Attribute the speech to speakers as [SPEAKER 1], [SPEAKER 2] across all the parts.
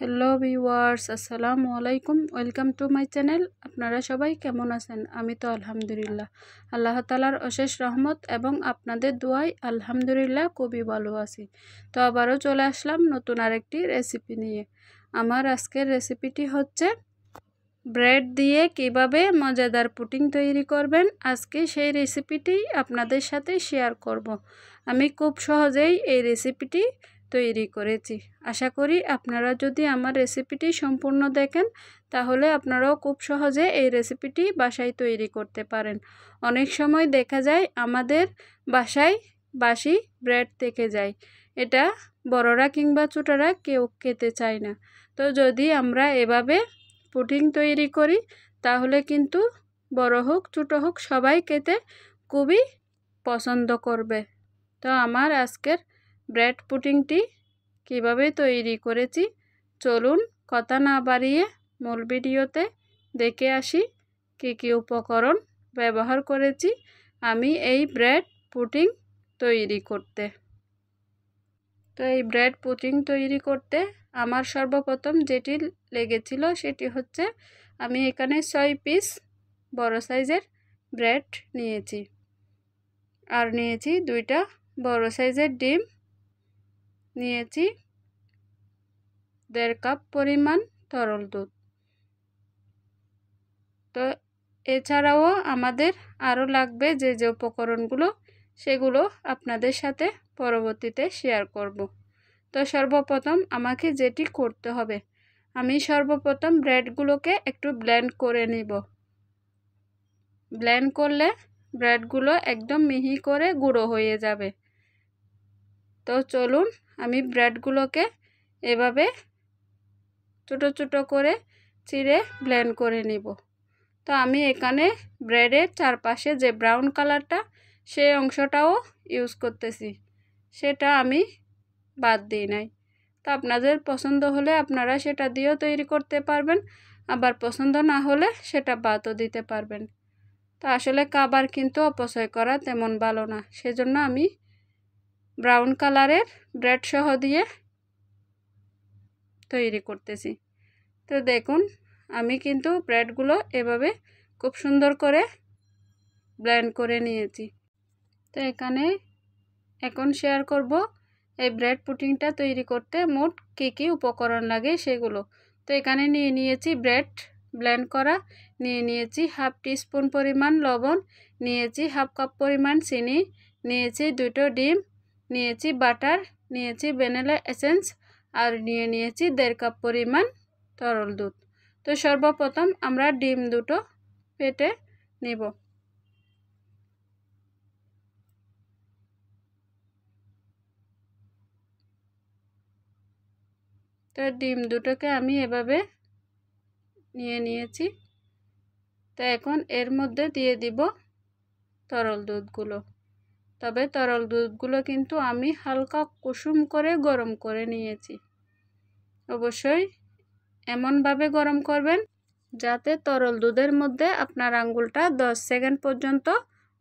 [SPEAKER 1] Hello viewers আসসালামু আলাইকুম welcome to my channel আপনারা সবাই কেমন আছেন আমি তো আলহামদুলিল্লাহ আল্লাহ তালার অশেষ রহমত এবং আপনাদের দোয়াই আলহামদুলিল্লাহ খুবই ভালো আছি তো আবারও চলে আসলাম নতুন আরেকটি রেসিপি নিয়ে আমার আজকের রেসিপিটি হচ্ছে ব্রেড দিয়ে কিভাবে মজাদার পুটিং তৈরি করবেন আজকে সেই রেসিপিটি আপনাদের সাথে শেয়ার করব। আমি খুব সহজেই এই রেসিপিটি তৈরি করেছি আশা করি আপনারা যদি আমার রেসিপিটি সম্পূর্ণ দেখেন তাহলে আপনারাও খুব সহজে এই রেসিপিটি বাসায় তৈরি করতে পারেন অনেক সময় দেখা যায় আমাদের বাসায় বাসি ব্রেড থেকে যায় এটা বড়রা কিংবা ছোটরা কেউ খেতে চায় না তো যদি আমরা এভাবে পুটিং তৈরি করি তাহলে কিন্তু বড় হোক ছোটো হোক সবাই খেতে খুবই পছন্দ করবে তো আমার আজকের ব্রেড পুটিংটি কিভাবে তৈরি করেছি চলুন কথা না বাড়িয়ে মূল ভিডিওতে দেখে আসি কি কি উপকরণ ব্যবহার করেছি আমি এই ব্রেড পুটিং তৈরি করতে তো এই ব্রেড পুটিং তৈরি করতে আমার সর্বপ্রথম যেটি লেগেছিল সেটি হচ্ছে আমি এখানে ছয় পিস বড় সাইজের ব্রেড নিয়েছি আর নিয়েছি দুইটা বড় সাইজের ডিম নিয়েছি দেড় কাপ পরিমাণ তরল দুধ তো এছাড়াও আমাদের আরও লাগবে যে যে উপকরণগুলো সেগুলো আপনাদের সাথে পরবর্তীতে শেয়ার করব তো সর্বপ্রথম আমাকে যেটি করতে হবে আমি সর্বপ্রথম ব্রেডগুলোকে একটু ব্লেন্ড করে নিব ব্লেন্ড করলে ব্রেডগুলো একদম মিহি করে গুঁড়ো হয়ে যাবে তো চলুন আমি ব্রেডগুলোকে এভাবে ছোটো ছোটো করে চিড়ে ব্লেন্ড করে নিব তো আমি এখানে ব্রেডের চারপাশে যে ব্রাউন কালারটা সেই অংশটাও ইউজ করতেছি সেটা আমি বাদ দিই নাই তো আপনাদের পছন্দ হলে আপনারা সেটা দিয়েও তৈরি করতে পারবেন আবার পছন্দ না হলে সেটা বাদও দিতে পারবেন তো আসলে খাবার কিন্তু অপচয় করা তেমন ভালো না সেজন্য আমি ব্রাউন কালারের ব্রেড সহ দিয়ে তৈরি করতেছি তো দেখুন আমি কিন্তু ব্রেডগুলো এভাবে খুব সুন্দর করে ব্ল্যান্ড করে নিয়েছি তো এখানে এখন শেয়ার করব এই ব্রেড পুটিংটা তৈরি করতে মোট কী কী উপকরণ লাগে সেগুলো তো এখানে নিয়ে নিয়েছি ব্রেড ব্ল্যান্ড করা নিয়ে নিয়েছি হাফ টিস্পুন পরিমাণ লবণ নিয়েছি হাফ কাপ পরিমাণ চিনি নিয়েছি দুটো ডিম নিয়েছি বাটার নিয়েছি ভ্যানিলা এসেন্স আর নিয়ে নিয়েছি দেড় কাপ পরিমাণ তরল দুধ তো সর্বপ্রথম আমরা ডিম দুটো পেটে নেব তো ডিম দুটোকে আমি এভাবে নিয়ে নিয়েছি তো এখন এর মধ্যে দিয়ে দিব তরল দুধগুলো তবে তরল দুধগুলো কিন্তু আমি হালকা কুসুম করে গরম করে নিয়েছি অবশ্যই এমনভাবে গরম করবেন যাতে তরল দুধের মধ্যে আপনার আঙ্গুলটা 10 সেকেন্ড পর্যন্ত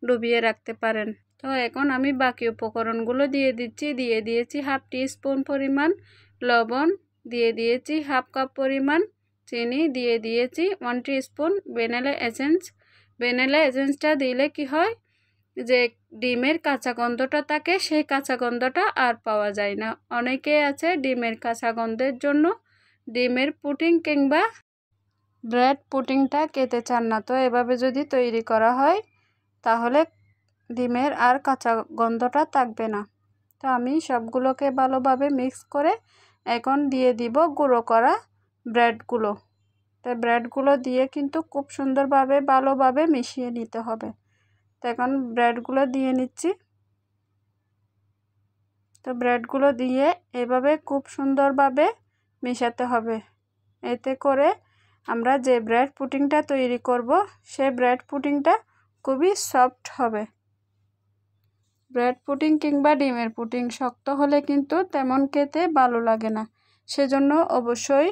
[SPEAKER 1] ডুবিয়ে রাখতে পারেন তো এখন আমি বাকি উপকরণগুলো দিয়ে দিচ্ছি দিয়ে দিয়েছি হাফ টি স্পুন পরিমাণ লবণ দিয়ে দিয়েছি হাফ কাপ পরিমাণ চিনি দিয়ে দিয়েছি one teaspoon vanilla essence vanilla এসেন্সটা দিলে কি হয় যে ডিমের কাঁচা গন্ধটা থাকে সেই কাঁচা গন্ধটা আর পাওয়া যায় না অনেকে আছে ডিমের কাঁচা গন্ধের জন্য ডিমের পুটিং কিংবা ব্রেড পুটিংটা কেটে চান না তো এভাবে যদি তৈরি করা হয় তাহলে ডিমের আর কাঁচা গন্ধটা থাকবে না তো আমি সবগুলোকে ভালোভাবে মিক্স করে এখন দিয়ে দিব গুঁড়ো করা ব্রেডগুলো তো ব্রেডগুলো দিয়ে কিন্তু খুব সুন্দরভাবে ভালোভাবে মিশিয়ে নিতে হবে তো এখন ব্রেডগুলো দিয়ে নিচ্ছি তো ব্রেডগুলো দিয়ে এভাবে খুব সুন্দরভাবে মেশাতে হবে এতে করে আমরা যে ব্রেড পুটিংটা তৈরি করব সেই ব্রেড পুটিংটা খুবই সফট হবে ব্রেড পুটিং কিংবা ডিমের পুটিং শক্ত হলে কিন্তু তেমন খেতে ভালো লাগে না সেজন্য অবশ্যই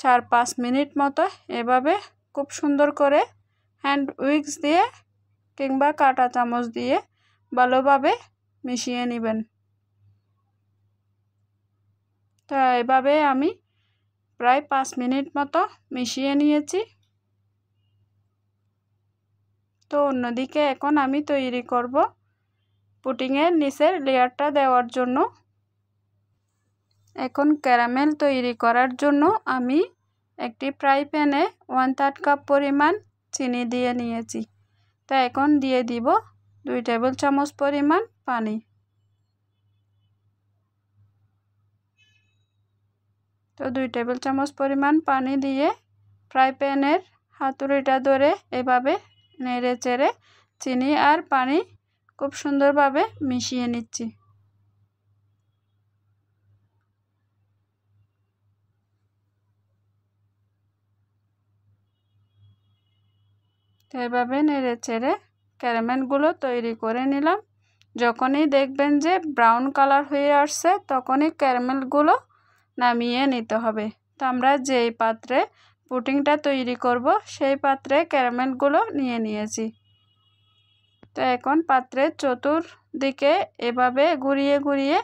[SPEAKER 1] চার পাঁচ মিনিট মতো এভাবে খুব সুন্দর করে হ্যান্ড উইক্স দিয়ে কিংবা কাটা চামচ দিয়ে ভালোভাবে মিশিয়ে নেবেন তো এভাবে আমি প্রায় পাঁচ মিনিট মতো মিশিয়ে নিয়েছি তো অন্যদিকে এখন আমি তৈরি করব পুটিংয়ের নিচের লেয়ারটা দেওয়ার জন্য এখন ক্যারামেল তৈরি করার জন্য আমি একটি ফ্রাই প্যানে ওয়ান থার্ড কাপ পরিমাণ চিনি দিয়ে নিয়েছি তা এখন দিয়ে দিব দুই টেবিল চামচ পরিমাণ পানি তো দুই টেবিল চামচ পরিমাণ পানি দিয়ে ফ্রাই প্যানের হাতুড়িটা ধরে এভাবে নেড়ে চেড়ে চিনি আর পানি খুব সুন্দরভাবে মিশিয়ে নিচ্ছি তো এভাবে নেড়ে চেড়ে ক্যারামেলগুলো তৈরি করে নিলাম যখনই দেখবেন যে ব্রাউন কালার হয়ে আসছে তখনই ক্যারামেলগুলো নামিয়ে নিতে হবে তো আমরা যেই পাত্রে পুটিংটা তৈরি করব সেই পাত্রে ক্যারামেলগুলো নিয়ে নিয়েছি তো এখন পাত্রের দিকে এভাবে ঘুরিয়ে ঘুরিয়ে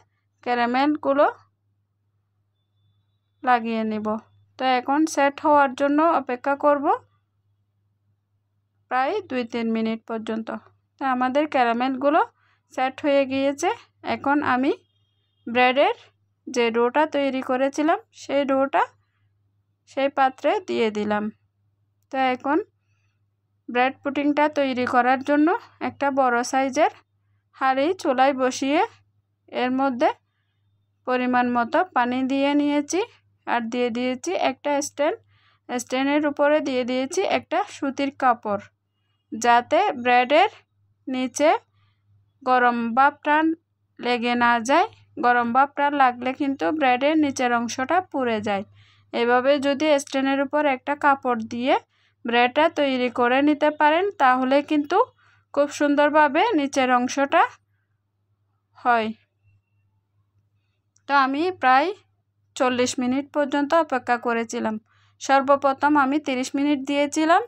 [SPEAKER 1] ক্যারামেলগুলো লাগিয়ে নিব তো এখন সেট হওয়ার জন্য অপেক্ষা করব প্রায় দুই তিন মিনিট পর্যন্ত তো আমাদের ক্যারামেলগুলো সেট হয়ে গিয়েছে এখন আমি ব্রেডের যে ডোটা তৈরি করেছিলাম সেই ডোটা সেই পাত্রে দিয়ে দিলাম তো এখন ব্রেড পুটিংটা তৈরি করার জন্য একটা বড় সাইজের হাঁড়ি চুলায় বসিয়ে এর মধ্যে পরিমাণ মতো পানি দিয়ে নিয়েছি আর দিয়ে দিয়েছি একটা স্ট্যান্ড স্ট্যান্ডের উপরে দিয়ে দিয়েছি একটা সুতির কাপড় যাতে ব্রেডের নিচে গরম ভাপটা লেগে না যায় গরম ভাপটা লাগলে কিন্তু ব্রেডের নিচের অংশটা পুড়ে যায় এভাবে যদি স্টেনের উপর একটা কাপড় দিয়ে ব্রেডটা তৈরি করে নিতে পারেন তাহলে কিন্তু খুব সুন্দরভাবে নিচের অংশটা হয় তো আমি প্রায় চল্লিশ মিনিট পর্যন্ত অপেক্ষা করেছিলাম সর্বপ্রথম আমি 30 মিনিট দিয়েছিলাম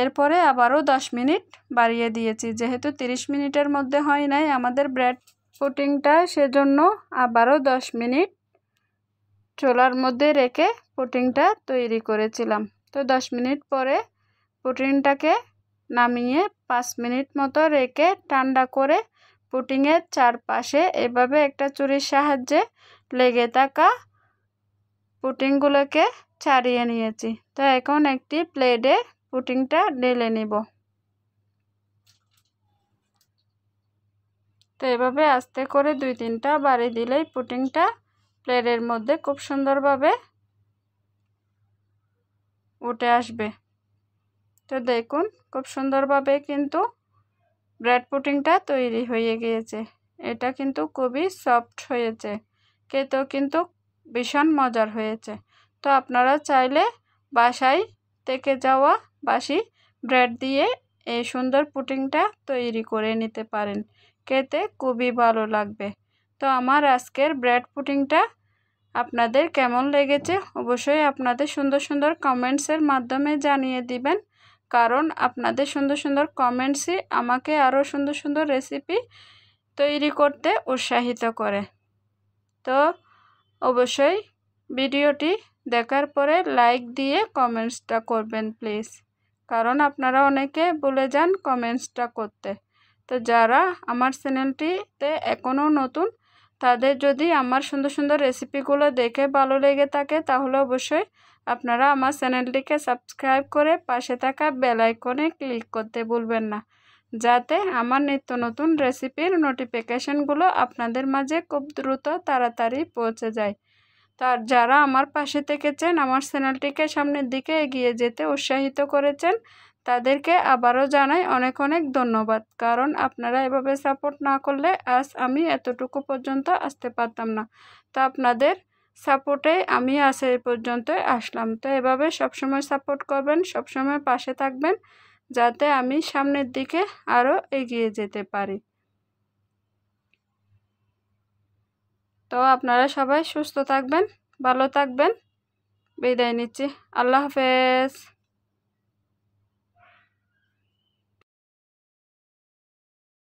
[SPEAKER 1] এরপরে আবারও 10 মিনিট বাড়িয়ে দিয়েছি যেহেতু 30 মিনিটের মধ্যে হয় নাই আমাদের ব্রেড পুটিংটা সেজন্য আবারও 10 মিনিট চোলার মধ্যে রেখে পুটিংটা তৈরি করেছিলাম তো 10 মিনিট পরে পুটিংটাকে নামিয়ে 5 মিনিট মতো রেখে ঠান্ডা করে পুটিংয়ের চারপাশে এভাবে একটা চুরির সাহায্যে লেগে থাকা পুটিংগুলোকে ছাড়িয়ে নিয়েছি তো এখন একটি প্লেটে পুটিংটা ঢেলে নিব তো এভাবে আস্তে করে দুই তিনটা বাড়ি দিলেই পুটিংটা প্লেটের মধ্যে খুব সুন্দরভাবে উঠে আসবে তো দেখুন খুব সুন্দরভাবে কিন্তু ব্রেড পুটিংটা তৈরি হয়ে গিয়েছে এটা কিন্তু খুবই সফট হয়েছে খেতেও কিন্তু ভীষণ মজার হয়েছে তো আপনারা চাইলে বাসায় থেকে যাওয়া বাসি ব্রেড দিয়ে এই সুন্দর পুটিংটা তৈরি করে নিতে পারেন খেতে খুবই ভালো লাগবে তো আমার আজকের ব্রেড পুটিংটা আপনাদের কেমন লেগেছে অবশ্যই আপনাদের সুন্দর সুন্দর কমেন্টসের মাধ্যমে জানিয়ে দিবেন কারণ আপনাদের সুন্দর সুন্দর কমেন্টসই আমাকে আরও সুন্দর সুন্দর রেসিপি তৈরি করতে উৎসাহিত করে তো অবশ্যই ভিডিওটি দেখার পরে লাইক দিয়ে কমেন্টসটা করবেন প্লিজ কারণ আপনারা অনেকে বলে যান কমেন্টসটা করতে তো যারা আমার চ্যানেলটিতে এখনও নতুন তাদের যদি আমার সুন্দর সুন্দর রেসিপিগুলো দেখে ভালো লেগে থাকে তাহলে অবশ্যই আপনারা আমার চ্যানেলটিকে সাবস্ক্রাইব করে পাশে থাকা বেলাইকনে ক্লিক করতে ভুলবেন না যাতে আমার নিত্য নতুন রেসিপির নোটিফিকেশানগুলো আপনাদের মাঝে খুব দ্রুত তাড়াতাড়ি পৌঁছে যায় তার যারা আমার পাশে থেকেছেন আমার চ্যানেলটিকে সামনের দিকে এগিয়ে যেতে উৎসাহিত করেছেন তাদেরকে আবারও জানাই অনেক অনেক ধন্যবাদ কারণ আপনারা এভাবে সাপোর্ট না করলে আজ আমি এতটুকু পর্যন্ত আসতে পারতাম না তো আপনাদের সাপোর্টে আমি আজ এই পর্যন্ত আসলাম তো এভাবে সবসময় সাপোর্ট করবেন সবসময় পাশে থাকবেন যাতে আমি সামনের দিকে আরও এগিয়ে যেতে পারি তো আপনারা সবাই সুস্থ থাকবেন ভালো থাকবেন বিদায় নিচ্ছি আল্লাহ হাফেজ